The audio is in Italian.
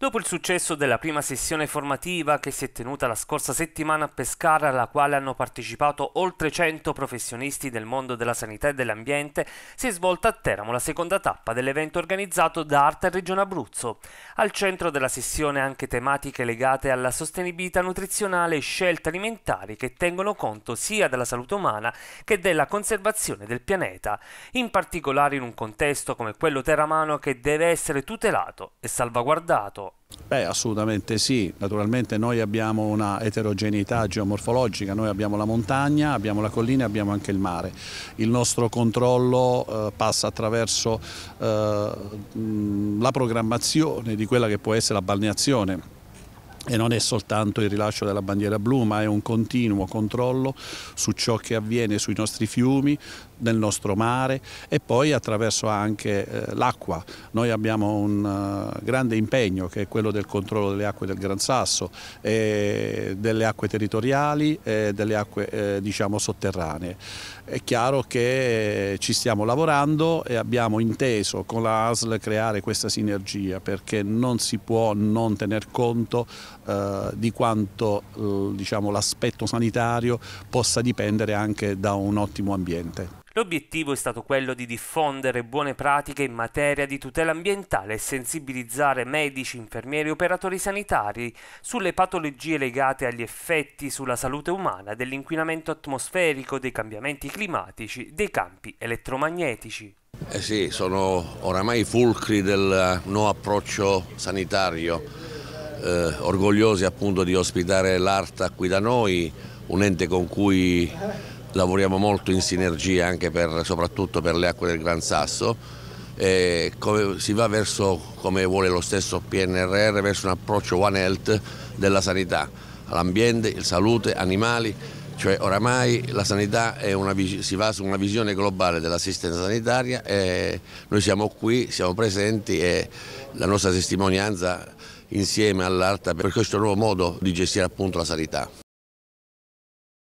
Dopo il successo della prima sessione formativa che si è tenuta la scorsa settimana a Pescara, alla quale hanno partecipato oltre 100 professionisti del mondo della sanità e dell'ambiente, si è svolta a Teramo la seconda tappa dell'evento organizzato da Arte Regione Abruzzo. Al centro della sessione anche tematiche legate alla sostenibilità nutrizionale e scelte alimentari che tengono conto sia della salute umana che della conservazione del pianeta, in particolare in un contesto come quello teramano che deve essere tutelato e salvaguardato. Beh, assolutamente sì. Naturalmente noi abbiamo una eterogeneità geomorfologica, noi abbiamo la montagna, abbiamo la collina e abbiamo anche il mare. Il nostro controllo eh, passa attraverso eh, la programmazione di quella che può essere la balneazione e non è soltanto il rilascio della bandiera blu ma è un continuo controllo su ciò che avviene sui nostri fiumi, nel nostro mare e poi attraverso anche eh, l'acqua. Noi abbiamo un uh, grande impegno che è quello del controllo delle acque del Gran Sasso, eh, delle acque territoriali e delle acque eh, diciamo sotterranee. È chiaro che ci stiamo lavorando e abbiamo inteso con la ASL creare questa sinergia perché non si può non tener conto eh, di quanto eh, diciamo, l'aspetto sanitario possa dipendere anche da un ottimo ambiente. L'obiettivo è stato quello di diffondere buone pratiche in materia di tutela ambientale e sensibilizzare medici, infermieri e operatori sanitari sulle patologie legate agli effetti sulla salute umana dell'inquinamento atmosferico, dei cambiamenti climatici, dei campi elettromagnetici. Eh sì, sono oramai fulcri del nuovo approccio sanitario eh, orgogliosi appunto di ospitare l'ARTA qui da noi, un ente con cui lavoriamo molto in sinergia anche per, soprattutto per le acque del Gran Sasso. E come, si va verso, come vuole lo stesso PNRR, verso un approccio One Health della sanità, all'ambiente, il salute, animali cioè oramai la sanità una, si va su una visione globale dell'assistenza sanitaria e noi siamo qui, siamo presenti e la nostra testimonianza insieme all'ARTA per questo nuovo modo di gestire appunto la sanità.